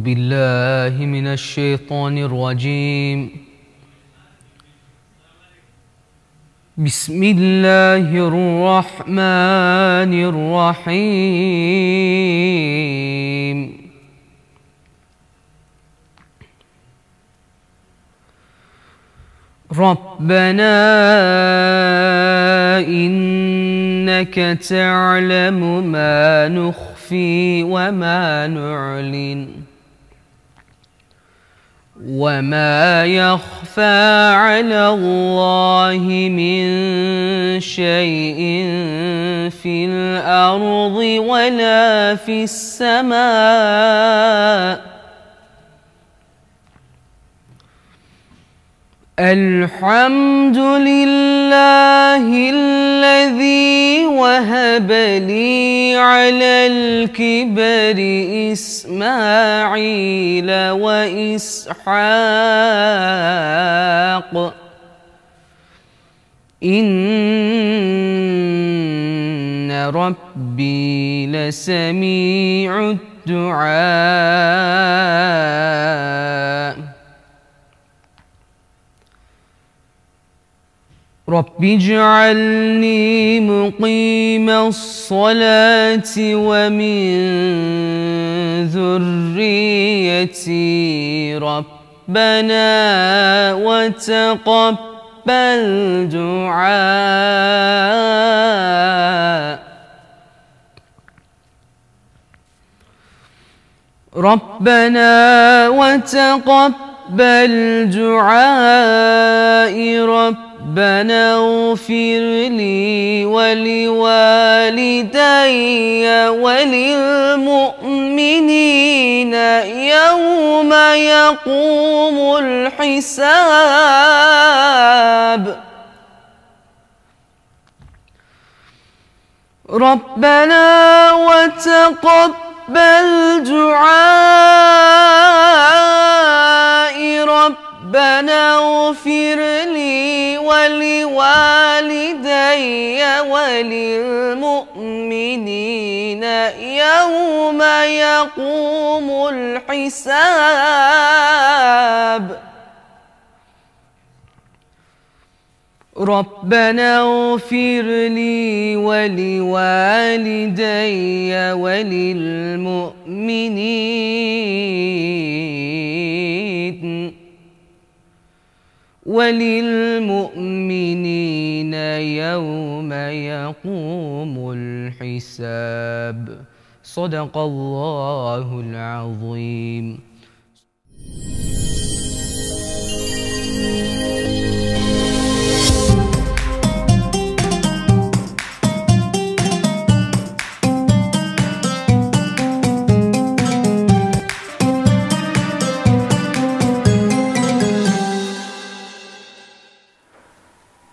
بالله من الشيطان الرجيم بسم الله الرحمن الرحيم ربنا إنك تعلم ما نخفي وما نعلن وما يخفى على الله من شيء في الارض ولا في السماء الحمد لله الذي وهب لي على الكبر إسماعيل وإسحاق إن ربي لسميع الدعاء رب اجعلني مقيم الصلاة ومن ذريتي ربنا وتقبل دعاء ربنا وتقبل دعاء رب ربنا اغفر لي ولوالدي وللمؤمنين يوم يقوم الحساب ربنا وتقبل دعاء ربنا اغفر لي ولوالدي وللمؤمنين يوم يقوم الحساب ربنا اغفر لي ولوالدي وللمؤمنين وللمؤمنين يوم يقوم الحساب صدق الله العظيم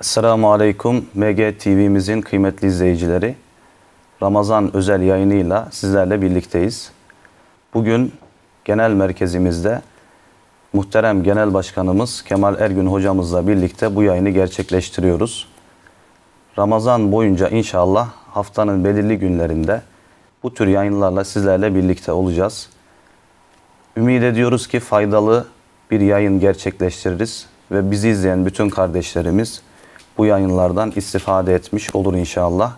Esselamu Aleyküm MG TV'mizin kıymetli izleyicileri. Ramazan özel yayınıyla sizlerle birlikteyiz. Bugün genel merkezimizde muhterem genel başkanımız Kemal Ergün hocamızla birlikte bu yayını gerçekleştiriyoruz. Ramazan boyunca inşallah haftanın belirli günlerinde bu tür yayınlarla sizlerle birlikte olacağız. Ümit ediyoruz ki faydalı bir yayın gerçekleştiririz ve bizi izleyen bütün kardeşlerimiz bu yayınlardan istifade etmiş olur inşallah.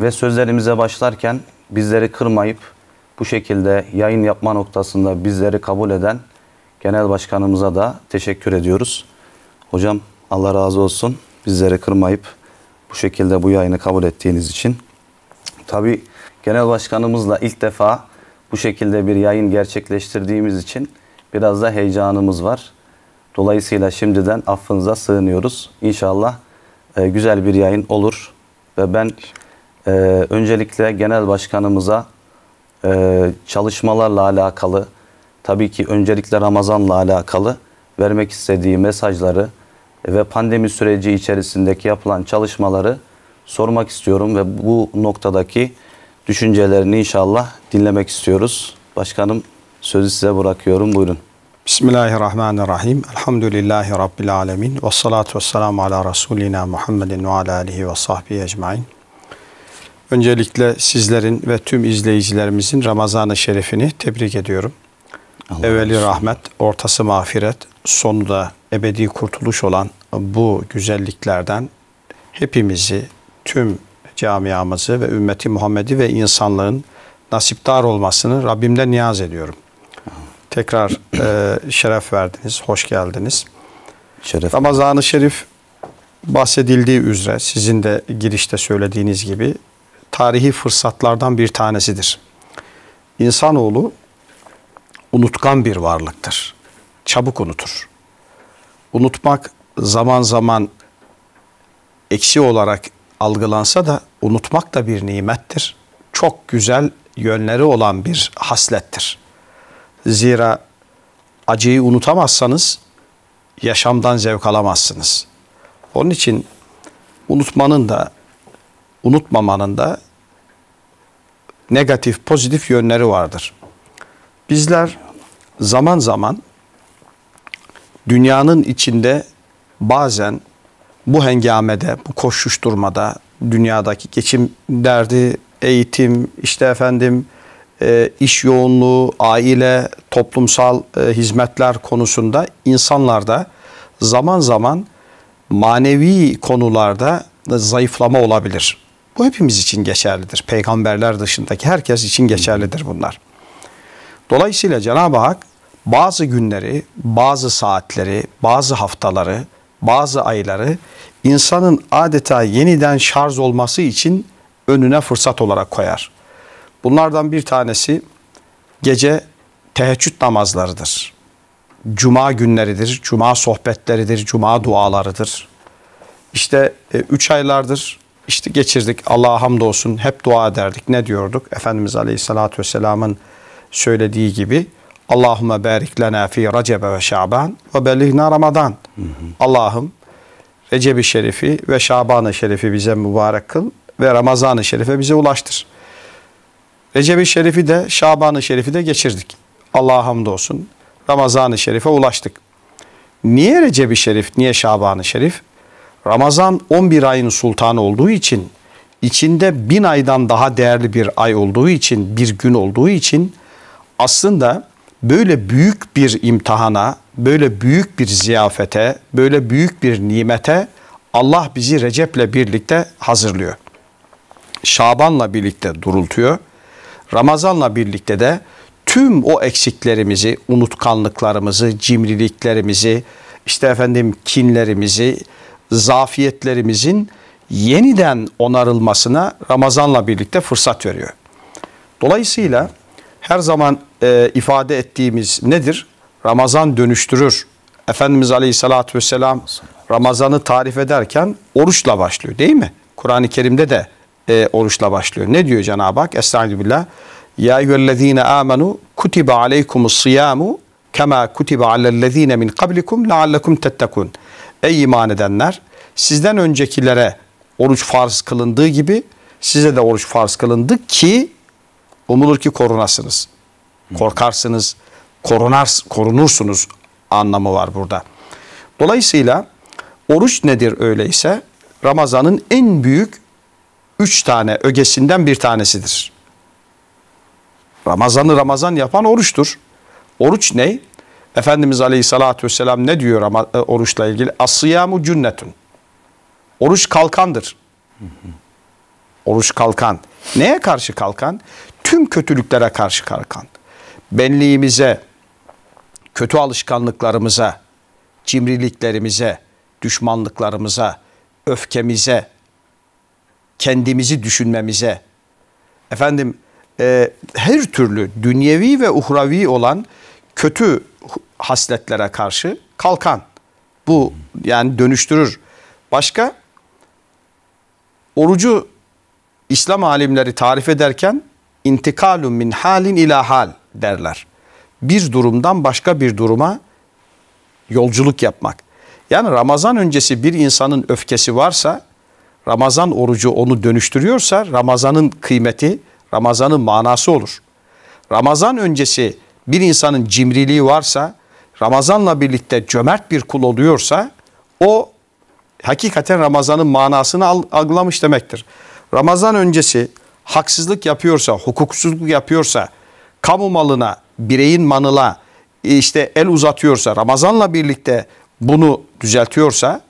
Ve sözlerimize başlarken bizleri kırmayıp bu şekilde yayın yapma noktasında bizleri kabul eden Genel Başkanımıza da teşekkür ediyoruz. Hocam Allah razı olsun bizleri kırmayıp bu şekilde bu yayını kabul ettiğiniz için. Tabi Genel Başkanımızla ilk defa bu şekilde bir yayın gerçekleştirdiğimiz için biraz da heyecanımız var. Dolayısıyla şimdiden affınıza sığınıyoruz. İnşallah e, güzel bir yayın olur. Ve ben e, öncelikle genel başkanımıza e, çalışmalarla alakalı, tabii ki öncelikle Ramazan'la alakalı vermek istediği mesajları ve pandemi süreci içerisindeki yapılan çalışmaları sormak istiyorum ve bu noktadaki düşüncelerini inşallah dinlemek istiyoruz. Başkanım sözü size bırakıyorum. Buyurun. Bismillahirrahmanirrahim. Elhamdülillahi Rabbil alemin. Ve salatu ve selamu ala Resulina Muhammedin ve ala alihi ve sahbihi ecmain. Öncelikle sizlerin ve tüm izleyicilerimizin Ramazan-ı Şerif'ini tebrik ediyorum. Allah Evveli olsun. rahmet, ortası mağfiret, sonu da ebedi kurtuluş olan bu güzelliklerden hepimizi, tüm camiamızı ve ümmeti Muhammed'i ve insanlığın nasiptar olmasını Rabbimden niyaz ediyorum. Tekrar e, şeref verdiniz, hoş geldiniz. Şeref. Ramazan-ı Şerif bahsedildiği üzere sizin de girişte söylediğiniz gibi tarihi fırsatlardan bir tanesidir. İnsanoğlu unutkan bir varlıktır. Çabuk unutur. Unutmak zaman zaman eksi olarak algılansa da unutmak da bir nimettir. Çok güzel yönleri olan bir haslettir. Zira acıyı unutamazsanız yaşamdan zevk alamazsınız. Onun için unutmanın da unutmamanın da negatif pozitif yönleri vardır. Bizler zaman zaman dünyanın içinde bazen bu hengamede, bu koşuşturmada, dünyadaki geçim derdi, eğitim, işte efendim e, iş yoğunluğu, aile, toplumsal e, hizmetler konusunda insanlarda zaman zaman manevi konularda zayıflama olabilir. Bu hepimiz için geçerlidir. Peygamberler dışındaki herkes için geçerlidir bunlar. Dolayısıyla Cenab-ı Hak bazı günleri, bazı saatleri, bazı haftaları, bazı ayları insanın adeta yeniden şarj olması için önüne fırsat olarak koyar. Bunlardan bir tanesi gece teheccüd namazlarıdır. Cuma günleridir, cuma sohbetleridir, cuma dualarıdır. İşte e, üç aylardır işte geçirdik Allah'a hamdolsun hep dua ederdik. Ne diyorduk? Efendimiz Aleyhisselatü Vesselam'ın söylediği gibi Allahümme barik lena fi Recebe ve Şaban ve belihna Ramazan. Allah'ım recep Şerifi ve şabanı Şerifi bize mübarek kıl ve ramazanı ı Şerife bize ulaştır. Recep-i Şerif'i de Şaban-ı Şerif'i de geçirdik. Allah'a hamdolsun. Ramazan-ı Şerif'e ulaştık. Niye Recep-i Şerif, niye Şaban-ı Şerif? Ramazan 11 ayın sultanı olduğu için, içinde bin aydan daha değerli bir ay olduğu için, bir gün olduğu için aslında böyle büyük bir imtihana, böyle büyük bir ziyafete, böyle büyük bir nimete Allah bizi Recep'le birlikte hazırlıyor. Şaban'la birlikte durultuyor. Ramazanla birlikte de tüm o eksiklerimizi, unutkanlıklarımızı, cimriliklerimizi, işte efendim kinlerimizi, zafiyetlerimizin yeniden onarılmasına Ramazanla birlikte fırsat veriyor. Dolayısıyla her zaman e, ifade ettiğimiz nedir? Ramazan dönüştürür. Efendimiz Aleyhisselatü Vesselam Ramazan'ı tarif ederken oruçla başlıyor değil mi? Kur'an-ı Kerim'de de e, oruçla başlıyor. Ne diyor Cenab-ı Hak? Estaizu billah. Ya eyyühellezine amenu kutiba aleykumus siyamu kema kutiba alellezine min kablikum leallekum tettekun. Ey iman edenler sizden öncekilere oruç farz kılındığı gibi size de oruç farz kılındı ki umulur ki korunasınız. Korkarsınız, korunar, korunursunuz anlamı var burada. Dolayısıyla oruç nedir öyleyse? Ramazan'ın en büyük üç tane ögesinden bir tanesidir. Ramazanı Ramazan yapan oruçtur. Oruç ne? Efendimiz Aleyhisselatü Vesselam ne diyor ama e, oruçla ilgili? Asiyamu cünnetun. Oruç kalkandır. Oruç kalkan. Neye karşı kalkan? Tüm kötülüklere karşı kalkan. Benliğimize, kötü alışkanlıklarımıza, cimriliklerimize, düşmanlıklarımıza, öfkemize, kendimizi düşünmemize, efendim e, her türlü dünyevi ve uhravi olan kötü hasletlere karşı kalkan. Bu yani dönüştürür. Başka orucu İslam alimleri tarif ederken intikalun min halin ila hal derler. Bir durumdan başka bir duruma yolculuk yapmak. Yani Ramazan öncesi bir insanın öfkesi varsa Ramazan orucu onu dönüştürüyorsa Ramazan'ın kıymeti, Ramazan'ın manası olur. Ramazan öncesi bir insanın cimriliği varsa, Ramazan'la birlikte cömert bir kul oluyorsa o hakikaten Ramazan'ın manasını algılamış demektir. Ramazan öncesi haksızlık yapıyorsa, hukuksuzluk yapıyorsa, kamu malına, bireyin manına e, işte el uzatıyorsa, Ramazan'la birlikte bunu düzeltiyorsa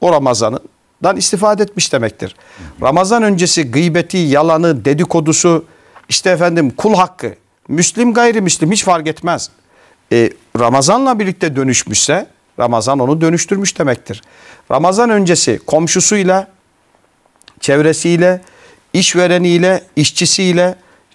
o Ramazan'ın dan istifade etmiş demektir. Ramazan öncesi gıybeti, yalanı, dedikodusu, işte efendim kul hakkı, Müslim gayrimüslim hiç fark etmez. E, Ramazan'la birlikte dönüşmüşse Ramazan onu dönüştürmüş demektir. Ramazan öncesi komşusuyla, çevresiyle, işvereniyle, işçisiyle,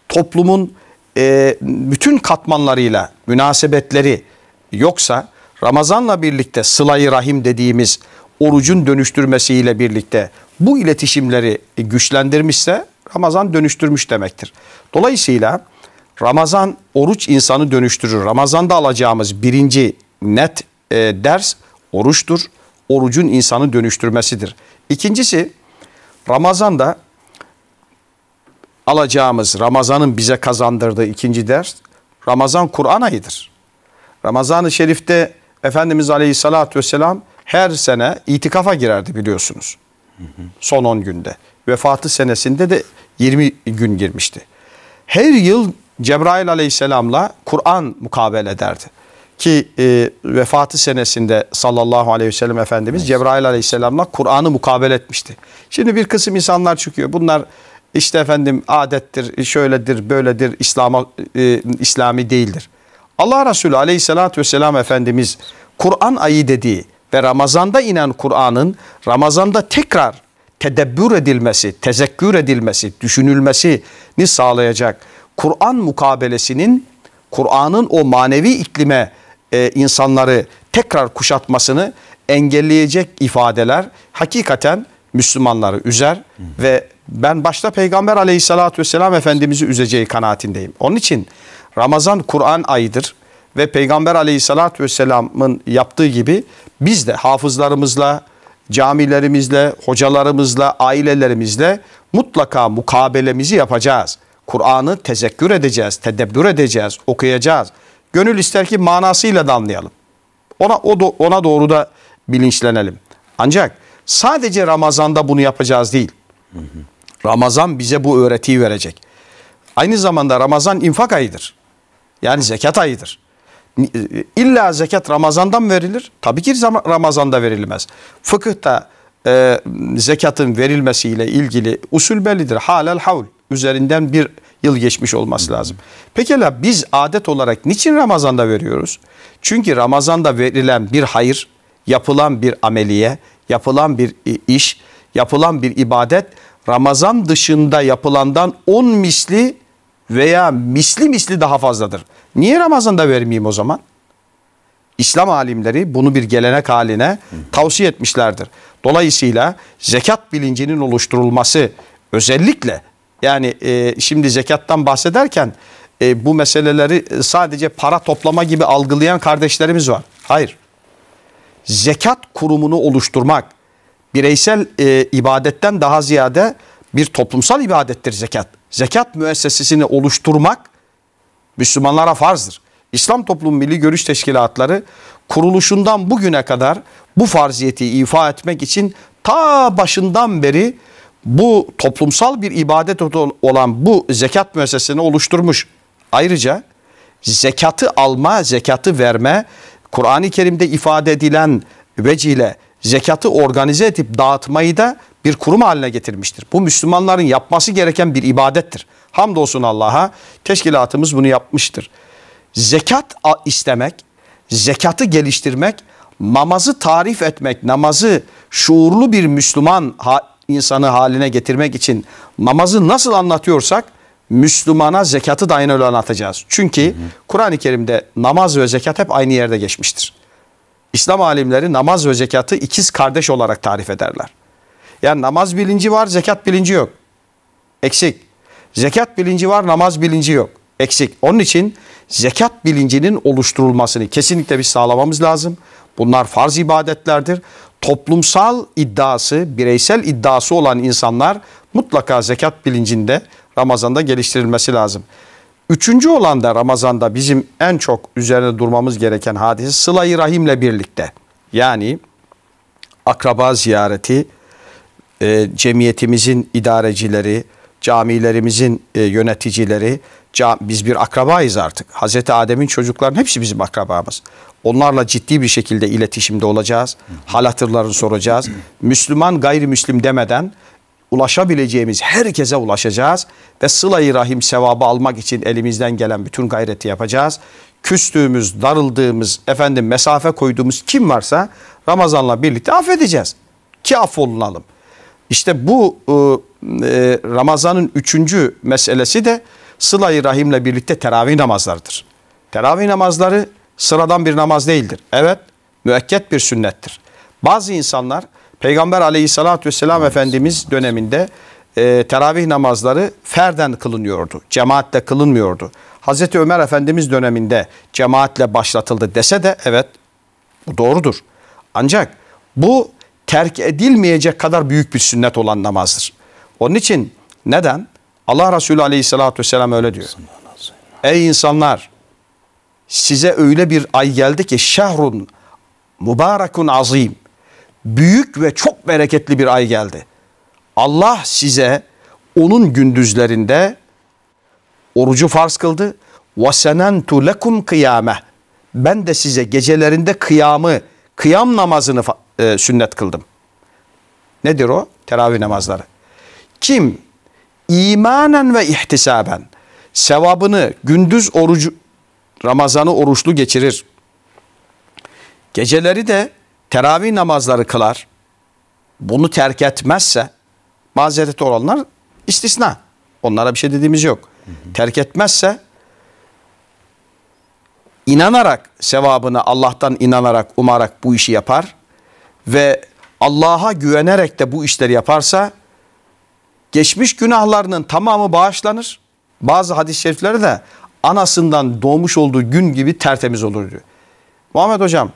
toplumun e, bütün katmanlarıyla münasebetleri yoksa Ramazan'la birlikte sılayı rahim dediğimiz orucun dönüştürmesiyle birlikte bu iletişimleri güçlendirmişse Ramazan dönüştürmüş demektir. Dolayısıyla Ramazan oruç insanı dönüştürür. Ramazan'da alacağımız birinci net e, ders oruçtur. Orucun insanı dönüştürmesidir. İkincisi Ramazan'da alacağımız Ramazan'ın bize kazandırdığı ikinci ders Ramazan Kur'an ayıdır. Ramazan-ı Şerif'te Efendimiz Aleyhisselatü Vesselam her sene itikafa girerdi biliyorsunuz. Son 10 günde. Vefatı senesinde de 20 gün girmişti. Her yıl Cebrail aleyhisselamla Kur'an mukabele ederdi. Ki e, vefatı senesinde sallallahu aleyhi ve sellem Efendimiz evet. Cebrail aleyhisselamla Kur'an'ı mukabele etmişti. Şimdi bir kısım insanlar çıkıyor. Bunlar işte efendim adettir, şöyledir, böyledir, İslam'a, e, İslami değildir. Allah Resulü Aleyhisselatü vesselam Efendimiz Kur'an ayı dediği ve Ramazan'da inen Kur'an'ın Ramazan'da tekrar tedebbür edilmesi, tezekkür edilmesi, düşünülmesini sağlayacak Kur'an mukabelesinin Kur'an'ın o manevi iklime e, insanları tekrar kuşatmasını engelleyecek ifadeler hakikaten Müslümanları üzer hı hı. ve ben başta Peygamber aleyhissalatü vesselam Efendimiz'i üzeceği kanaatindeyim. Onun için Ramazan Kur'an ayıdır ve Peygamber aleyhissalatü vesselamın yaptığı gibi biz de hafızlarımızla, camilerimizle, hocalarımızla, ailelerimizle mutlaka mukabelemizi yapacağız. Kur'an'ı tezekkür edeceğiz, tedebbür edeceğiz, okuyacağız. Gönül ister ki manasıyla da anlayalım. Ona, o ona doğru da bilinçlenelim. Ancak sadece Ramazan'da bunu yapacağız değil. Hı hı. Ramazan bize bu öğretiyi verecek. Aynı zamanda Ramazan infak ayıdır. Yani zekat ayıdır. E, illa zekat Ramazan'dan verilir. Tabii ki Ramazan'da verilmez. Fıkıhta e, zekatın verilmesiyle ilgili usul bellidir. Halel havl. Üzerinden bir yıl geçmiş olması lazım. Pekala biz adet olarak niçin Ramazan'da veriyoruz? Çünkü Ramazan'da verilen bir hayır, yapılan bir ameliye, yapılan bir e, iş, yapılan bir ibadet Ramazan dışında yapılandan 10 misli veya misli misli daha fazladır. Niye Ramazan'da vermeyeyim o zaman? İslam alimleri bunu bir gelenek haline tavsiye etmişlerdir. Dolayısıyla zekat bilincinin oluşturulması özellikle yani e, şimdi zekattan bahsederken e, bu meseleleri sadece para toplama gibi algılayan kardeşlerimiz var. Hayır. Zekat kurumunu oluşturmak bireysel e, ibadetten daha ziyade bir toplumsal ibadettir zekat. Zekat müessesesini oluşturmak Müslümanlara farzdır. İslam Toplum Milli Görüş Teşkilatları kuruluşundan bugüne kadar bu farziyeti ifa etmek için ta başından beri bu toplumsal bir ibadet olan bu zekat müessesini oluşturmuş. Ayrıca zekatı alma, zekatı verme Kur'an-ı Kerim'de ifade edilen vecihle zekatı organize edip dağıtmayı da bir kurum haline getirmiştir. Bu Müslümanların yapması gereken bir ibadettir. Hamdolsun Allah'a teşkilatımız bunu yapmıştır. Zekat istemek, zekatı geliştirmek, namazı tarif etmek, namazı şuurlu bir Müslüman insanı haline getirmek için namazı nasıl anlatıyorsak Müslümana zekatı da aynı öyle anlatacağız. Çünkü Kur'an-ı Kerim'de namaz ve zekat hep aynı yerde geçmiştir. İslam alimleri namaz ve zekatı ikiz kardeş olarak tarif ederler. Yani namaz bilinci var, zekat bilinci yok. Eksik. Zekat bilinci var, namaz bilinci yok. Eksik. Onun için zekat bilincinin oluşturulmasını kesinlikle biz sağlamamız lazım. Bunlar farz ibadetlerdir. Toplumsal iddiası, bireysel iddiası olan insanlar mutlaka zekat bilincinde Ramazan'da geliştirilmesi lazım. Üçüncü olan da Ramazan'da bizim en çok üzerine durmamız gereken hadise sıla-i rahimle birlikte. Yani akraba ziyareti, e, cemiyetimizin idarecileri, camilerimizin e, yöneticileri, ca biz bir akrabayız artık. Hazreti Adem'in çocukların hepsi bizim akrabamız. Onlarla ciddi bir şekilde iletişimde olacağız. Hal hatırlarını soracağız. Müslüman gayrimüslim demeden ulaşabileceğimiz herkese ulaşacağız ve sıla-i rahim sevabı almak için elimizden gelen bütün gayreti yapacağız. Küstüğümüz, darıldığımız, efendim mesafe koyduğumuz kim varsa Ramazan'la birlikte affedeceğiz. Ki affolunalım. İşte bu e, e, Ramazan'ın üçüncü meselesi de sıla-i rahimle birlikte teravih namazlarıdır. Teravih namazları sıradan bir namaz değildir. Evet müekket bir sünnettir. Bazı insanlar Peygamber aleyhissalatü vesselam evet. Efendimiz döneminde e, teravih namazları ferden kılınıyordu. Cemaatle kılınmıyordu. Hazreti Ömer Efendimiz döneminde cemaatle başlatıldı dese de evet bu doğrudur. Ancak bu terk edilmeyecek kadar büyük bir sünnet olan namazdır. Onun için neden? Allah Resulü aleyhissalatü vesselam öyle diyor. Ey insanlar size öyle bir ay geldi ki şahrun, mübarekun azim. Büyük ve çok bereketli bir ay geldi. Allah size onun gündüzlerinde orucu farz kıldı. وَسَنَنْتُ lekum kıyame. Ben de size gecelerinde kıyamı, kıyam namazını e, sünnet kıldım. Nedir o? Teravih namazları. Kim imanen ve ihtisaben sevabını gündüz orucu Ramazan'ı oruçlu geçirir. Geceleri de teravih namazları kılar. Bunu terk etmezse mazereti olanlar istisna. Onlara bir şey dediğimiz yok. Hı hı. Terk etmezse inanarak sevabını Allah'tan inanarak umarak bu işi yapar ve Allah'a güvenerek de bu işleri yaparsa geçmiş günahlarının tamamı bağışlanır. Bazı hadis-i şeriflerde de anasından doğmuş olduğu gün gibi tertemiz olur diyor. Muhammed hocam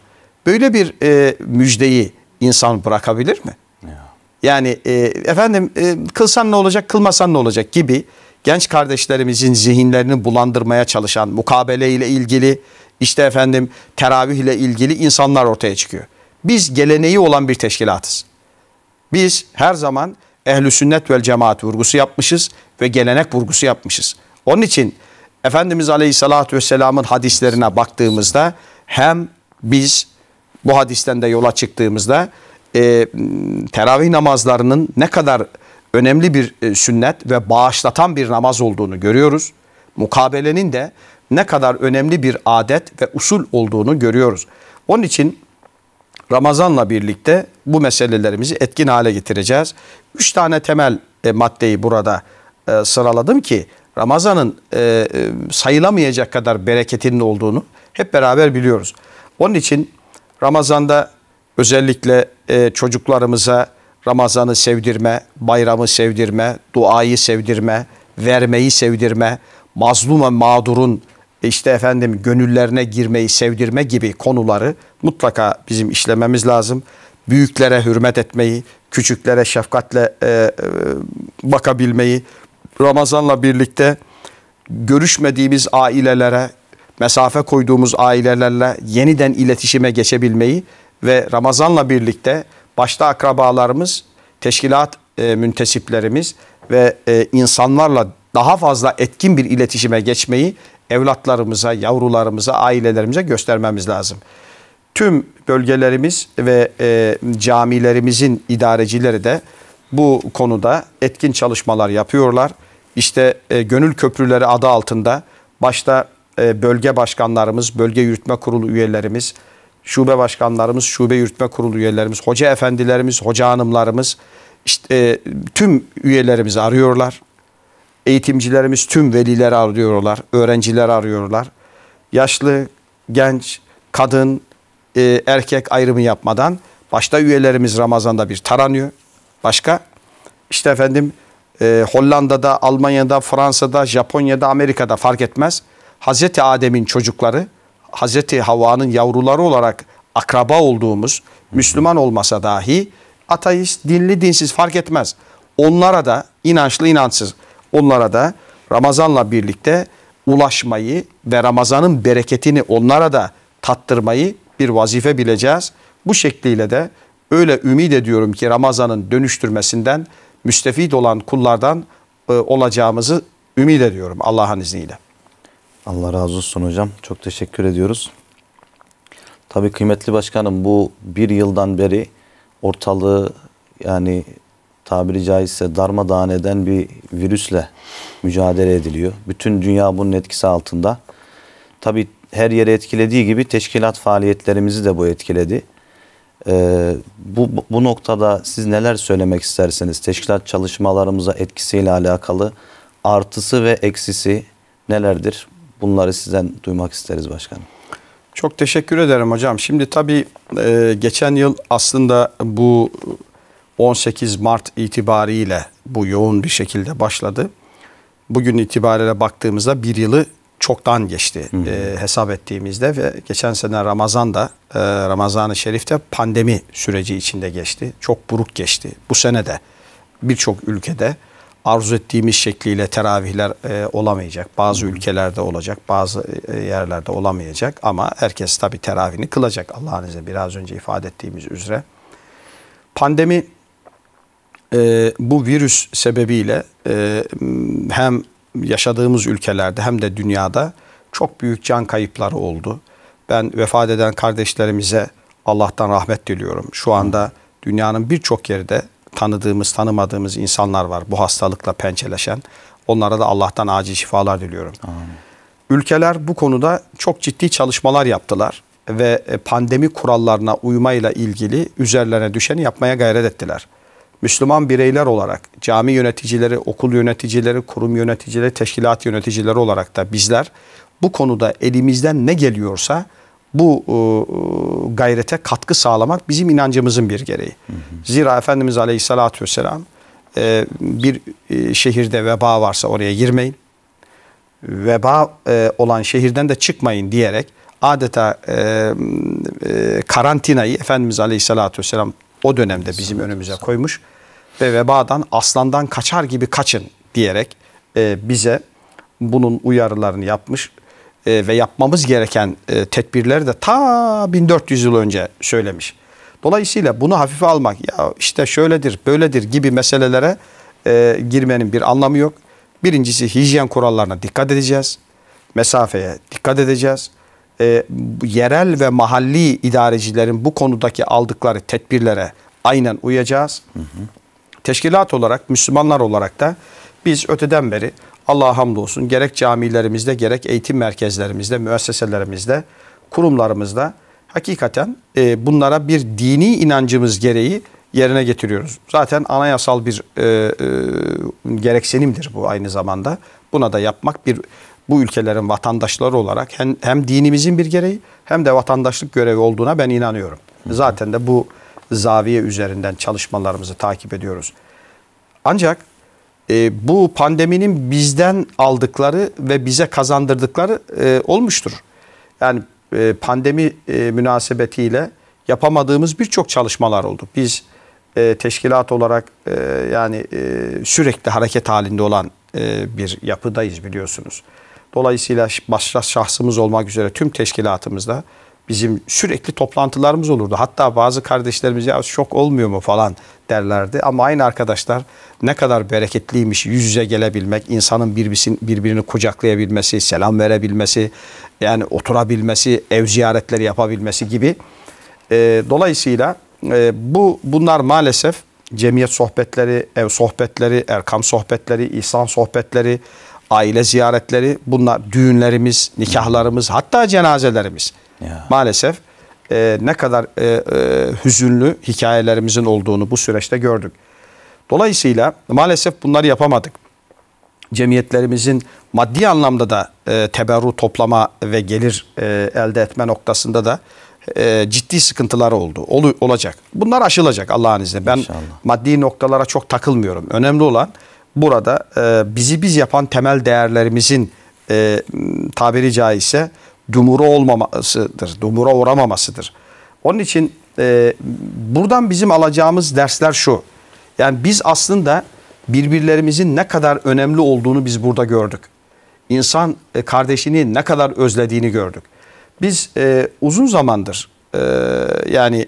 böyle bir e, müjdeyi insan bırakabilir mi? Ya. Yani e, efendim e, kılsan ne olacak kılmasan ne olacak gibi genç kardeşlerimizin zihinlerini bulandırmaya çalışan mukabele ile ilgili işte efendim teravih ile ilgili insanlar ortaya çıkıyor. Biz geleneği olan bir teşkilatız. Biz her zaman ehl sünnet vel cemaat vurgusu yapmışız ve gelenek vurgusu yapmışız. Onun için Efendimiz Aleyhisselatü Vesselam'ın hadislerine baktığımızda hem biz bu hadisten de yola çıktığımızda e, teravih namazlarının ne kadar önemli bir e, sünnet ve bağışlatan bir namaz olduğunu görüyoruz. Mukabelenin de ne kadar önemli bir adet ve usul olduğunu görüyoruz. Onun için Ramazan'la birlikte bu meselelerimizi etkin hale getireceğiz. Üç tane temel e, maddeyi burada e, sıraladım ki Ramazan'ın e, sayılamayacak kadar bereketinin olduğunu hep beraber biliyoruz. Onun için Ramazan'da özellikle e, çocuklarımıza Ramazan'ı sevdirme, bayramı sevdirme, duayı sevdirme, vermeyi sevdirme, mazlum ve mağdurun e işte efendim gönüllerine girmeyi sevdirme gibi konuları mutlaka bizim işlememiz lazım. Büyüklere hürmet etmeyi, küçüklere şefkatle e, e, bakabilmeyi, Ramazan'la birlikte görüşmediğimiz ailelere, mesafe koyduğumuz ailelerle yeniden iletişime geçebilmeyi ve Ramazan'la birlikte başta akrabalarımız, teşkilat e, müntesiplerimiz ve e, insanlarla daha fazla etkin bir iletişime geçmeyi evlatlarımıza, yavrularımıza, ailelerimize göstermemiz lazım. Tüm bölgelerimiz ve e, camilerimizin idarecileri de bu konuda etkin çalışmalar yapıyorlar. İşte e, gönül köprüleri adı altında başta e, bölge başkanlarımız, bölge yürütme kurulu üyelerimiz, şube başkanlarımız, şube yürütme kurulu üyelerimiz, hoca efendilerimiz, hoca hanımlarımız, işte, e, tüm üyelerimizi arıyorlar. Eğitimcilerimiz tüm veliler arıyorlar, öğrenciler arıyorlar. Yaşlı, genç, kadın, e, erkek ayrımı yapmadan başta üyelerimiz Ramazan'da bir taranıyor. Başka işte efendim e, Hollanda'da, Almanya'da, Fransa'da, Japonya'da, Amerika'da fark etmez. Hazreti Adem'in çocukları, Hazreti Havva'nın yavruları olarak akraba olduğumuz Müslüman olmasa dahi ateist, dinli, dinsiz fark etmez. Onlara da inançlı, inançsız Onlara da Ramazan'la birlikte ulaşmayı ve Ramazan'ın bereketini onlara da tattırmayı bir vazife bileceğiz. Bu şekliyle de öyle ümit ediyorum ki Ramazan'ın dönüştürmesinden müstefit olan kullardan e, olacağımızı ümit ediyorum Allah'ın izniyle. Allah razı olsun hocam. Çok teşekkür ediyoruz. Tabii kıymetli başkanım bu bir yıldan beri ortalığı yani tabiri caizse darmadağın eden bir virüsle mücadele ediliyor. Bütün dünya bunun etkisi altında. Tabi her yeri etkilediği gibi teşkilat faaliyetlerimizi de bu etkiledi. Ee, bu, bu noktada siz neler söylemek isterseniz teşkilat çalışmalarımıza etkisiyle alakalı artısı ve eksisi nelerdir? Bunları sizden duymak isteriz başkanım. Çok teşekkür ederim hocam. Şimdi tabii e, geçen yıl aslında bu 18 Mart itibariyle bu yoğun bir şekilde başladı. Bugün itibariyle baktığımızda bir yılı çoktan geçti E, hesap ettiğimizde ve geçen sene Ramazan'da e, Ramazan-ı Şerif'te pandemi süreci içinde geçti. Çok buruk geçti. Bu sene de birçok ülkede arzu ettiğimiz şekliyle teravihler e, olamayacak. Bazı ülkelerde olacak, bazı e, yerlerde olamayacak ama herkes tabii teravihini kılacak Allah'ın izniyle biraz önce ifade ettiğimiz üzere. Pandemi e, bu virüs sebebiyle e, hem yaşadığımız ülkelerde hem de dünyada çok büyük can kayıpları oldu. Ben vefat eden kardeşlerimize Allah'tan rahmet diliyorum. Şu anda dünyanın birçok yerinde tanıdığımız, tanımadığımız insanlar var bu hastalıkla pençeleşen. Onlara da Allah'tan acil şifalar diliyorum. Amin. Ülkeler bu konuda çok ciddi çalışmalar yaptılar ve e, pandemi kurallarına uymayla ilgili üzerlerine düşeni yapmaya gayret ettiler. Müslüman bireyler olarak cami yöneticileri, okul yöneticileri, kurum yöneticileri, teşkilat yöneticileri olarak da bizler bu konuda elimizden ne geliyorsa bu e, e, gayrete katkı sağlamak bizim inancımızın bir gereği. Hı hı. Zira Efendimiz Aleyhisselatü Vesselam e, bir e, şehirde veba varsa oraya girmeyin. Veba e, olan şehirden de çıkmayın diyerek adeta e, e, karantinayı Efendimiz Aleyhisselatü Vesselam o dönemde bizim önümüze koymuş ve vebadan aslandan kaçar gibi kaçın diyerek e, bize bunun uyarılarını yapmış e, ve yapmamız gereken e, tedbirleri de ta 1400 yıl önce söylemiş. Dolayısıyla bunu hafife almak ya işte şöyledir böyledir gibi meselelere girmenin bir anlamı yok. Birincisi hijyen kurallarına dikkat edeceğiz. Mesafeye dikkat edeceğiz e, yerel ve mahalli idarecilerin bu konudaki aldıkları tedbirlere aynen uyacağız. Hı hı. Teşkilat olarak, Müslümanlar olarak da biz öteden beri Allah'a hamdolsun gerek camilerimizde gerek eğitim merkezlerimizde, müesseselerimizde, kurumlarımızda hakikaten e, bunlara bir dini inancımız gereği yerine getiriyoruz. Zaten anayasal bir e, e, gereksinimdir bu aynı zamanda. Buna da yapmak bir bu ülkelerin vatandaşları olarak hem, hem dinimizin bir gereği hem de vatandaşlık görevi olduğuna ben inanıyorum. Zaten de bu zaviye üzerinden çalışmalarımızı takip ediyoruz. Ancak e, bu pandeminin bizden aldıkları ve bize kazandırdıkları e, olmuştur. Yani e, pandemi e, münasebetiyle yapamadığımız birçok çalışmalar oldu. Biz e, teşkilat olarak e, yani e, sürekli hareket halinde olan e, bir yapıdayız biliyorsunuz. Dolayısıyla başta şahsımız olmak üzere tüm teşkilatımızda bizim sürekli toplantılarımız olurdu. Hatta bazı kardeşlerimiz ya şok olmuyor mu falan derlerdi. Ama aynı arkadaşlar ne kadar bereketliymiş yüz yüze gelebilmek, insanın birbirini, birbirini kucaklayabilmesi, selam verebilmesi, yani oturabilmesi, ev ziyaretleri yapabilmesi gibi. E, dolayısıyla e, bu bunlar maalesef cemiyet sohbetleri, ev sohbetleri, erkam sohbetleri, ihsan sohbetleri aile ziyaretleri, bunlar düğünlerimiz, nikahlarımız, hatta cenazelerimiz. Ya. Maalesef e, ne kadar e, e, hüzünlü hikayelerimizin olduğunu bu süreçte gördük. Dolayısıyla maalesef bunları yapamadık. Cemiyetlerimizin maddi anlamda da e, teberru toplama ve gelir e, elde etme noktasında da e, ciddi sıkıntılar oldu. Ol, olacak. Bunlar aşılacak Allah'ın izniyle. Ben İnşallah. maddi noktalara çok takılmıyorum. Önemli olan burada e, bizi biz yapan temel değerlerimizin e, tabiri caizse dumura olmamasıdır, dumura uğramamasıdır. Onun için e, buradan bizim alacağımız dersler şu. Yani biz aslında birbirlerimizin ne kadar önemli olduğunu biz burada gördük. İnsan e, kardeşini ne kadar özlediğini gördük. Biz e, uzun zamandır e, yani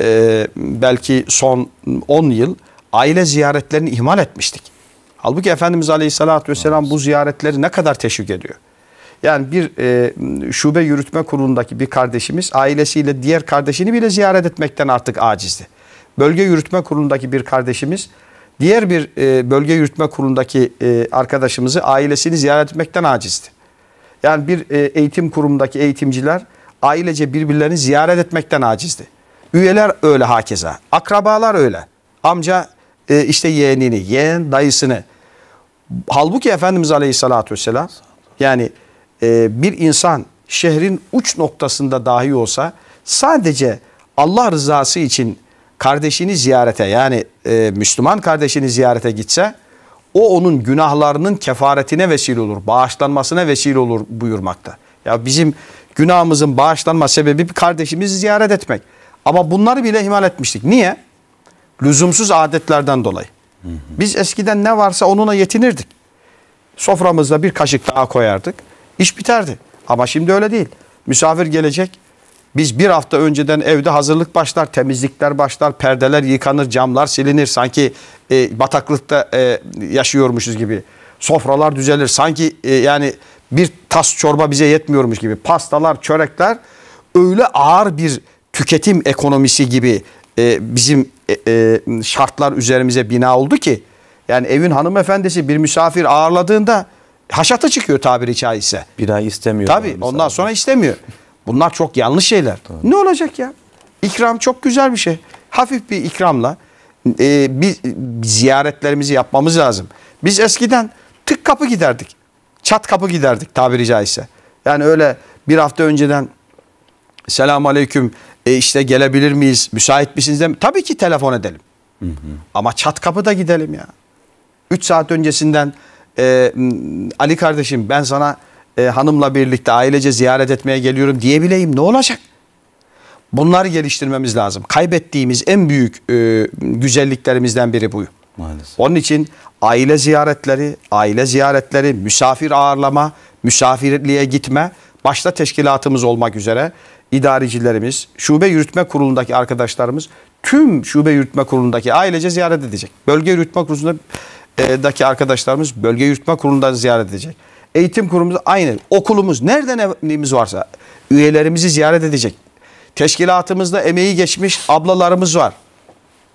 e, belki son 10 yıl aile ziyaretlerini ihmal etmiştik. Halbuki Efendimiz Aleyhisselatü Vesselam bu ziyaretleri ne kadar teşvik ediyor. Yani bir e, şube yürütme kurulundaki bir kardeşimiz ailesiyle diğer kardeşini bile ziyaret etmekten artık acizdi. Bölge yürütme kurulundaki bir kardeşimiz diğer bir e, bölge yürütme kurulundaki e, arkadaşımızı ailesini ziyaret etmekten acizdi. Yani bir e, eğitim kurumundaki eğitimciler ailece birbirlerini ziyaret etmekten acizdi. Üyeler öyle hakeza. Akrabalar öyle. Amca e, işte yeğenini, yeğen dayısını, Halbuki Efendimiz Aleyhisselatü Vesselam yani e, bir insan şehrin uç noktasında dahi olsa sadece Allah rızası için kardeşini ziyarete yani e, Müslüman kardeşini ziyarete gitse o onun günahlarının kefaretine vesile olur, bağışlanmasına vesile olur buyurmakta. Ya bizim günahımızın bağışlanma sebebi bir kardeşimizi ziyaret etmek. Ama bunları bile ihmal etmiştik. Niye? Lüzumsuz adetlerden dolayı. Biz eskiden ne varsa onunla yetinirdik. Soframızda bir kaşık daha koyardık. İş biterdi. Ama şimdi öyle değil. Misafir gelecek. Biz bir hafta önceden evde hazırlık başlar, temizlikler başlar, perdeler yıkanır, camlar silinir. Sanki e, bataklıkta e, yaşıyormuşuz gibi. Sofralar düzelir. Sanki e, yani bir tas çorba bize yetmiyormuş gibi. Pastalar, çörekler öyle ağır bir tüketim ekonomisi gibi e, bizim e, e, şartlar üzerimize bina oldu ki yani evin hanımefendisi bir misafir ağırladığında haşata çıkıyor tabiri caizse. Binayı istemiyor. Tabii ondan sonra istemiyor. Bunlar çok yanlış şeyler. Doğru. Ne olacak ya? İkram çok güzel bir şey. Hafif bir ikramla e, biz ziyaretlerimizi yapmamız lazım. Biz eskiden tık kapı giderdik. Çat kapı giderdik tabiri caizse. Yani öyle bir hafta önceden selam aleyküm e işte gelebilir miyiz, müsait misiniz? De, tabii ki telefon edelim. Hı hı. Ama çat kapıda gidelim ya. 3 saat öncesinden e, Ali kardeşim ben sana e, hanımla birlikte ailece ziyaret etmeye geliyorum diyebileyim ne olacak? Bunları geliştirmemiz lazım. Kaybettiğimiz en büyük e, güzelliklerimizden biri bu. Maalesef. Onun için aile ziyaretleri, aile ziyaretleri, misafir ağırlama, misafirliğe gitme, başta teşkilatımız olmak üzere idarecilerimiz, şube yürütme kurulundaki arkadaşlarımız tüm şube yürütme kurulundaki ailece ziyaret edecek. Bölge yürütme kurulundaki arkadaşlarımız bölge yürütme Kurulundan ziyaret edecek. Eğitim kurumumuz aynı. Okulumuz nereden neyimiz varsa üyelerimizi ziyaret edecek. Teşkilatımızda emeği geçmiş ablalarımız var.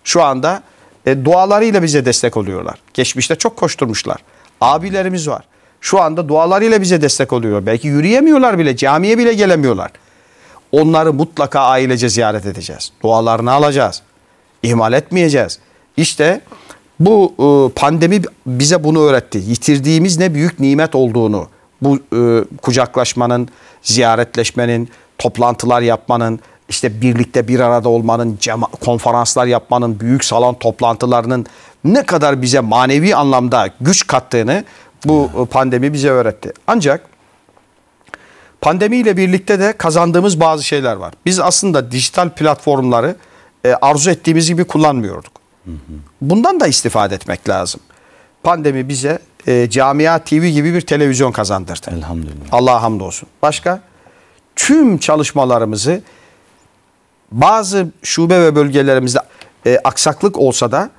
Şu anda e, dualarıyla bize destek oluyorlar. Geçmişte çok koşturmuşlar. Abilerimiz var. Şu anda dualarıyla bize destek oluyor. Belki yürüyemiyorlar bile, camiye bile gelemiyorlar. Onları mutlaka ailece ziyaret edeceğiz. Dualarını alacağız. İhmal etmeyeceğiz. İşte bu e, pandemi bize bunu öğretti. Yitirdiğimiz ne büyük nimet olduğunu, bu e, kucaklaşmanın, ziyaretleşmenin, toplantılar yapmanın, işte birlikte bir arada olmanın, konferanslar yapmanın, büyük salon toplantılarının ne kadar bize manevi anlamda güç kattığını bu e, pandemi bize öğretti. Ancak Pandemiyle birlikte de kazandığımız bazı şeyler var. Biz aslında dijital platformları e, arzu ettiğimiz gibi kullanmıyorduk. Bundan da istifade etmek lazım. Pandemi bize e, Camia TV gibi bir televizyon kazandırdı. Elhamdülillah. Allah'a hamdolsun. Başka? Tüm çalışmalarımızı bazı şube ve bölgelerimizde e, aksaklık olsa da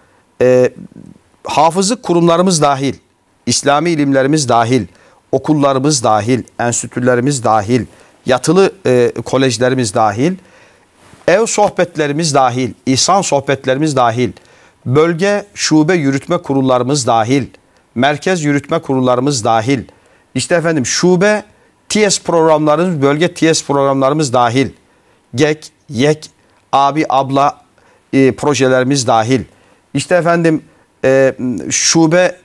e, hafızlık kurumlarımız dahil, İslami ilimlerimiz dahil, okullarımız dahil, enstitülerimiz dahil, yatılı e, kolejlerimiz dahil, ev sohbetlerimiz dahil, ihsan sohbetlerimiz dahil, bölge şube yürütme kurullarımız dahil, merkez yürütme kurullarımız dahil, işte efendim şube TS programlarımız, bölge TS programlarımız dahil, GEK, YEK, abi abla e, projelerimiz dahil, işte efendim e, şube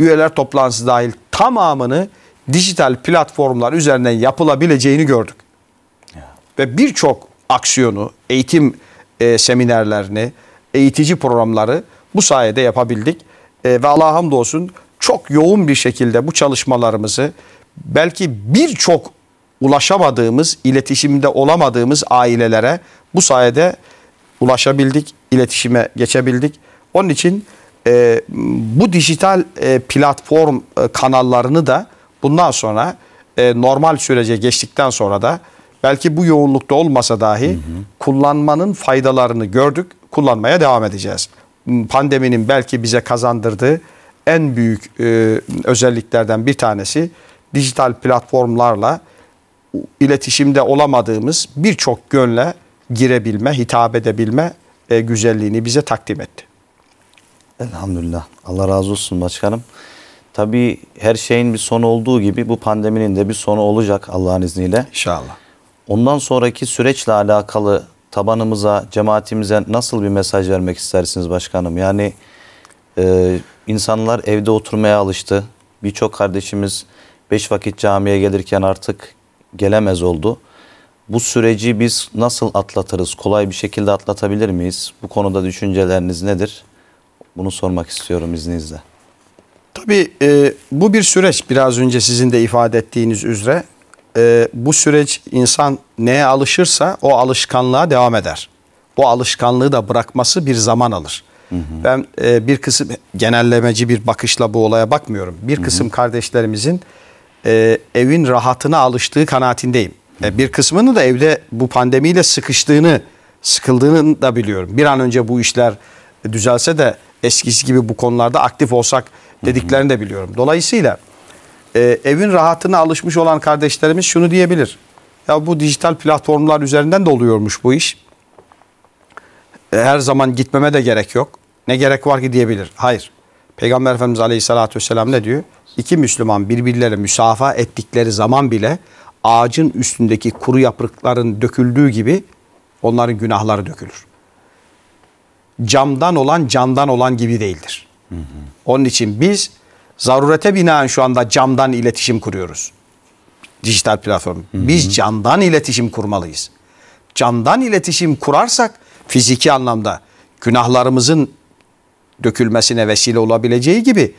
üyeler toplantısı dahil tamamını dijital platformlar üzerinden yapılabileceğini gördük. Ve birçok aksiyonu, eğitim e, seminerlerini, eğitici programları bu sayede yapabildik. E, ve Allah'a hamdolsun çok yoğun bir şekilde bu çalışmalarımızı belki birçok ulaşamadığımız, iletişimde olamadığımız ailelere bu sayede ulaşabildik, iletişime geçebildik. Onun için e, bu dijital e, platform e, kanallarını da Bundan sonra e, normal sürece geçtikten sonra da belki bu yoğunlukta olmasa dahi hı hı. kullanmanın faydalarını gördük, kullanmaya devam edeceğiz. Hmm, pandeminin belki bize kazandırdığı en büyük e, özelliklerden bir tanesi dijital platformlarla iletişimde olamadığımız birçok gönle girebilme, hitap edebilme e, güzelliğini bize takdim etti. Elhamdülillah. Allah razı olsun başkanım. Tabii her şeyin bir sonu olduğu gibi bu pandeminin de bir sonu olacak Allah'ın izniyle. İnşallah. Ondan sonraki süreçle alakalı tabanımıza, cemaatimize nasıl bir mesaj vermek istersiniz başkanım? Yani e, insanlar evde oturmaya alıştı. Birçok kardeşimiz beş vakit camiye gelirken artık gelemez oldu. Bu süreci biz nasıl atlatırız? Kolay bir şekilde atlatabilir miyiz? Bu konuda düşünceleriniz nedir? Bunu sormak istiyorum izninizle. Tabii e, bu bir süreç biraz önce sizin de ifade ettiğiniz üzere. E, bu süreç insan neye alışırsa o alışkanlığa devam eder. O alışkanlığı da bırakması bir zaman alır. Hı hı. Ben e, bir kısım genellemeci bir bakışla bu olaya bakmıyorum. Bir kısım hı hı. kardeşlerimizin e, evin rahatına alıştığı kanaatindeyim. Hı hı. E, bir kısmını da evde bu pandemiyle sıkıştığını, sıkıldığını da biliyorum. Bir an önce bu işler düzelse de eskisi gibi bu konularda aktif olsak dediklerini de biliyorum. Dolayısıyla e, evin rahatına alışmış olan kardeşlerimiz şunu diyebilir. Ya bu dijital platformlar üzerinden de oluyormuş bu iş. E, her zaman gitmeme de gerek yok. Ne gerek var ki diyebilir. Hayır. Peygamber Efendimiz Aleyhisselatü Vesselam ne diyor? İki Müslüman birbirleri müsafa ettikleri zaman bile ağacın üstündeki kuru yaprakların döküldüğü gibi onların günahları dökülür. Camdan olan candan olan gibi değildir. Hı hı. Onun için biz zarurete binaen şu anda camdan iletişim kuruyoruz. Dijital platform. Hı hı. Biz camdan iletişim kurmalıyız. Camdan iletişim kurarsak fiziki anlamda günahlarımızın dökülmesine vesile olabileceği gibi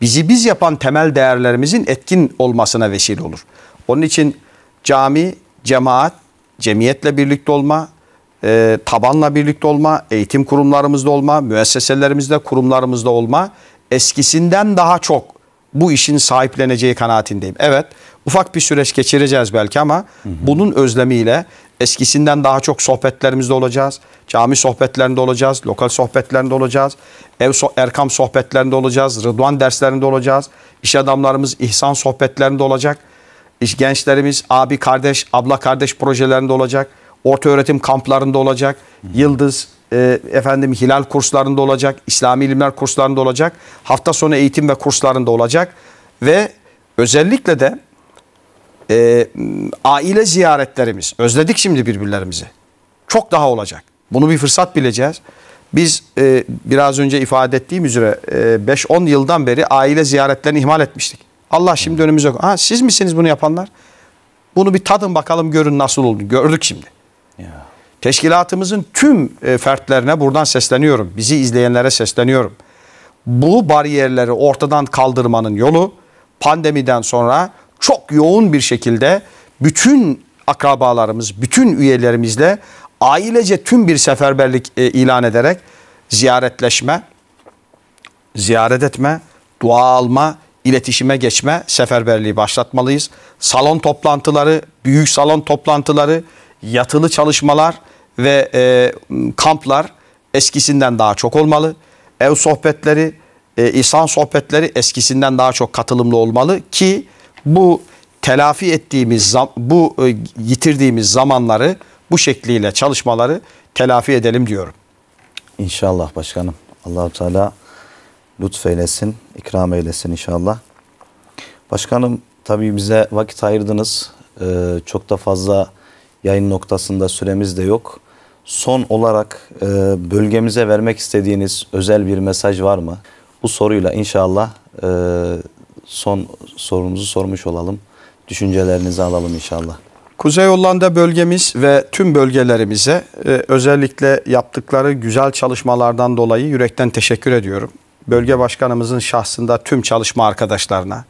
bizi biz yapan temel değerlerimizin etkin olmasına vesile olur. Onun için cami, cemaat, cemiyetle birlikte olma, e, tabanla birlikte olma, eğitim kurumlarımızda olma, müesseselerimizde, kurumlarımızda olma eskisinden daha çok bu işin sahipleneceği kanaatindeyim. Evet ufak bir süreç geçireceğiz belki ama hı hı. bunun özlemiyle eskisinden daha çok sohbetlerimizde olacağız. Cami sohbetlerinde olacağız, lokal sohbetlerinde olacağız, ev so erkam sohbetlerinde olacağız, Rıdvan derslerinde olacağız. iş adamlarımız ihsan sohbetlerinde olacak. İş gençlerimiz abi kardeş, abla kardeş projelerinde olacak orta öğretim kamplarında olacak. Yıldız, e, efendim hilal kurslarında olacak. İslami ilimler kurslarında olacak. Hafta sonu eğitim ve kurslarında olacak. Ve özellikle de e, aile ziyaretlerimiz. Özledik şimdi birbirlerimizi. Çok daha olacak. Bunu bir fırsat bileceğiz. Biz e, biraz önce ifade ettiğim üzere e, 5-10 yıldan beri aile ziyaretlerini ihmal etmiştik. Allah şimdi önümüze... Ha, siz misiniz bunu yapanlar? Bunu bir tadın bakalım görün nasıl oldu. Gördük şimdi. Teşkilatımızın tüm e, fertlerine buradan sesleniyorum. Bizi izleyenlere sesleniyorum. Bu bariyerleri ortadan kaldırmanın yolu pandemiden sonra çok yoğun bir şekilde bütün akrabalarımız, bütün üyelerimizle ailece tüm bir seferberlik e, ilan ederek ziyaretleşme, ziyaret etme, dua alma, iletişime geçme seferberliği başlatmalıyız. Salon toplantıları, büyük salon toplantıları, yatılı çalışmalar ve e, kamplar eskisinden daha çok olmalı. Ev sohbetleri, e, ihsan sohbetleri eskisinden daha çok katılımlı olmalı ki bu telafi ettiğimiz, bu e, yitirdiğimiz zamanları bu şekliyle çalışmaları telafi edelim diyorum. İnşallah başkanım. Allahu Teala lütfeylesin, ikram eylesin inşallah. Başkanım tabii bize vakit ayırdınız. Ee, çok da fazla Yayın noktasında süremiz de yok. Son olarak e, bölgemize vermek istediğiniz özel bir mesaj var mı? Bu soruyla inşallah e, son sorumuzu sormuş olalım. Düşüncelerinizi alalım inşallah. Kuzey Hollanda bölgemiz ve tüm bölgelerimize e, özellikle yaptıkları güzel çalışmalardan dolayı yürekten teşekkür ediyorum. Bölge başkanımızın şahsında tüm çalışma arkadaşlarına,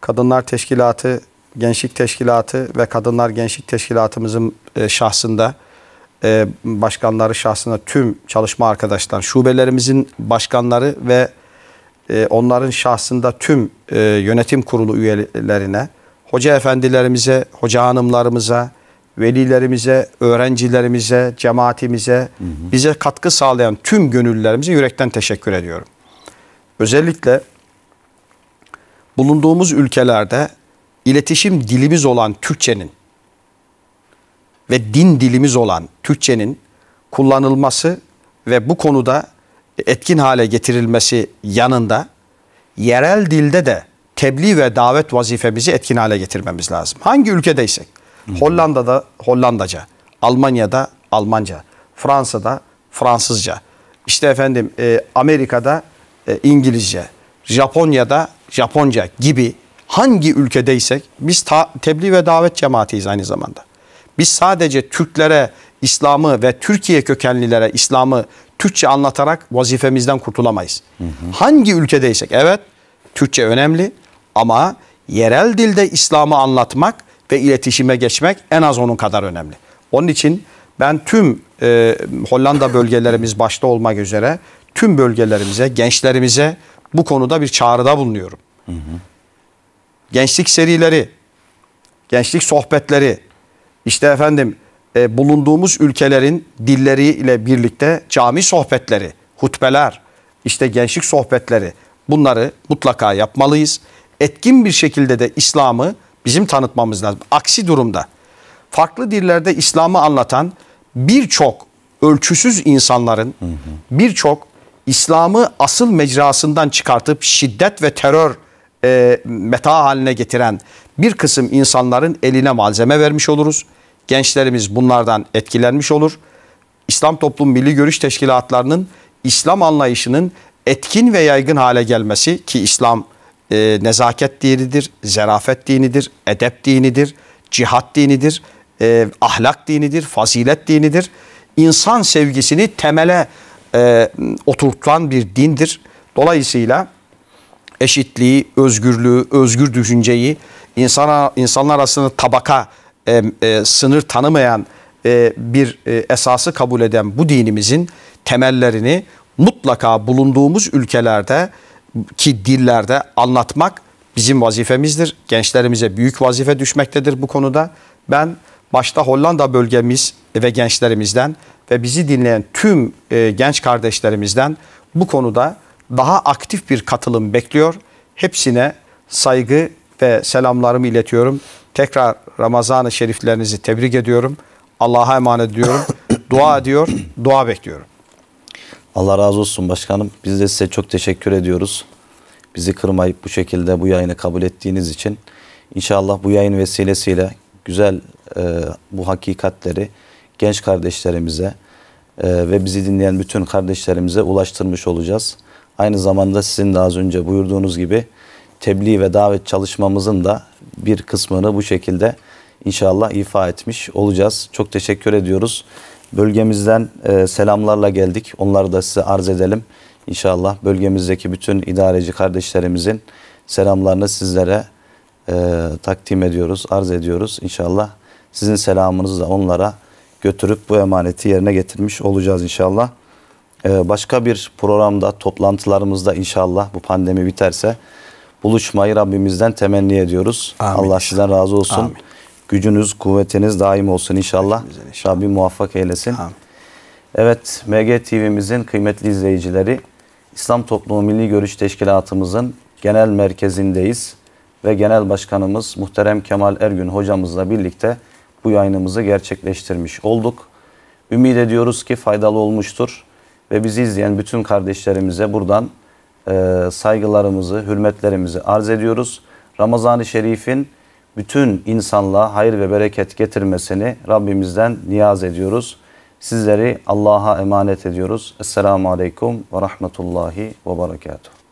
Kadınlar Teşkilatı Gençlik Teşkilatı ve Kadınlar Gençlik Teşkilatımızın e, şahsında e, başkanları şahsında tüm çalışma arkadaşlar, şubelerimizin başkanları ve e, onların şahsında tüm yönetim kurulu üyelerine, hoca efendilerimize, hoca hanımlarımıza, velilerimize, öğrencilerimize, cemaatimize, hı hı. bize katkı sağlayan tüm gönüllülerimize yürekten teşekkür ediyorum. Özellikle bulunduğumuz ülkelerde iletişim dilimiz olan Türkçenin ve din dilimiz olan Türkçenin kullanılması ve bu konuda etkin hale getirilmesi yanında yerel dilde de tebliğ ve davet vazifemizi etkin hale getirmemiz lazım. Hangi ülkedeysek Hollanda'da Hollandaca, Almanya'da Almanca, Fransa'da Fransızca, işte efendim e, Amerika'da e, İngilizce, Japonya'da Japonca gibi hangi ülkedeysek biz ta, tebliğ ve davet cemaatiyiz aynı zamanda. Biz sadece Türklere İslam'ı ve Türkiye kökenlilere İslam'ı Türkçe anlatarak vazifemizden kurtulamayız. Hı hı. Hangi ülkedeysek evet Türkçe önemli ama yerel dilde İslam'ı anlatmak ve iletişime geçmek en az onun kadar önemli. Onun için ben tüm e, Hollanda bölgelerimiz başta olmak üzere tüm bölgelerimize, gençlerimize bu konuda bir çağrıda bulunuyorum. Hı hı gençlik serileri, gençlik sohbetleri, işte efendim e, bulunduğumuz ülkelerin dilleriyle birlikte cami sohbetleri, hutbeler, işte gençlik sohbetleri bunları mutlaka yapmalıyız. Etkin bir şekilde de İslam'ı bizim tanıtmamız lazım. Aksi durumda farklı dillerde İslam'ı anlatan birçok ölçüsüz insanların birçok İslam'ı asıl mecrasından çıkartıp şiddet ve terör e, meta haline getiren bir kısım insanların eline malzeme vermiş oluruz. Gençlerimiz bunlardan etkilenmiş olur. İslam toplum milli görüş teşkilatlarının İslam anlayışının etkin ve yaygın hale gelmesi ki İslam e, nezaket dinidir, zerafet dinidir, edep dinidir, cihat dinidir, e, ahlak dinidir, fazilet dinidir. İnsan sevgisini temele e, oturtulan bir dindir. Dolayısıyla eşitliği, özgürlüğü, özgür düşünceyi, insana, insanlar arasında tabaka, e, e, sınır tanımayan e, bir e, esası kabul eden bu dinimizin temellerini mutlaka bulunduğumuz ülkelerde ki dillerde anlatmak bizim vazifemizdir. Gençlerimize büyük vazife düşmektedir bu konuda. Ben başta Hollanda bölgemiz ve gençlerimizden ve bizi dinleyen tüm e, genç kardeşlerimizden bu konuda daha aktif bir katılım bekliyor. Hepsine saygı ve selamlarımı iletiyorum. Tekrar Ramazan-ı Şeriflerinizi tebrik ediyorum. Allah'a emanet ediyorum. dua ediyor, dua bekliyorum. Allah razı olsun başkanım. Biz de size çok teşekkür ediyoruz. Bizi kırmayıp bu şekilde bu yayını kabul ettiğiniz için. İnşallah bu yayın vesilesiyle güzel e, bu hakikatleri genç kardeşlerimize e, ve bizi dinleyen bütün kardeşlerimize ulaştırmış olacağız. Aynı zamanda sizin de az önce buyurduğunuz gibi tebliğ ve davet çalışmamızın da bir kısmını bu şekilde inşallah ifa etmiş olacağız. Çok teşekkür ediyoruz. Bölgemizden e, selamlarla geldik. Onları da size arz edelim. İnşallah bölgemizdeki bütün idareci kardeşlerimizin selamlarını sizlere e, takdim ediyoruz, arz ediyoruz. İnşallah sizin selamınızı da onlara götürüp bu emaneti yerine getirmiş olacağız inşallah. Ee, başka bir programda toplantılarımızda inşallah bu pandemi biterse buluşmayı Rabbimizden temenni ediyoruz. Amin. Allah sizden razı olsun. Amin. Gücünüz, kuvvetiniz daim olsun inşallah. inşallah. Rabbim muvaffak eylesin. Amin. Evet, MG TV'mizin kıymetli izleyicileri, İslam Toplumu Milli Görüş Teşkilatımızın genel merkezindeyiz ve genel başkanımız muhterem Kemal Ergün hocamızla birlikte bu yayınımızı gerçekleştirmiş olduk. Ümit ediyoruz ki faydalı olmuştur ve bizi izleyen bütün kardeşlerimize buradan e, saygılarımızı, hürmetlerimizi arz ediyoruz. Ramazan-ı Şerif'in bütün insanlığa hayır ve bereket getirmesini Rabbimizden niyaz ediyoruz. Sizleri Allah'a emanet ediyoruz. Esselamu Aleyküm ve Rahmetullahi ve Berekatuhu.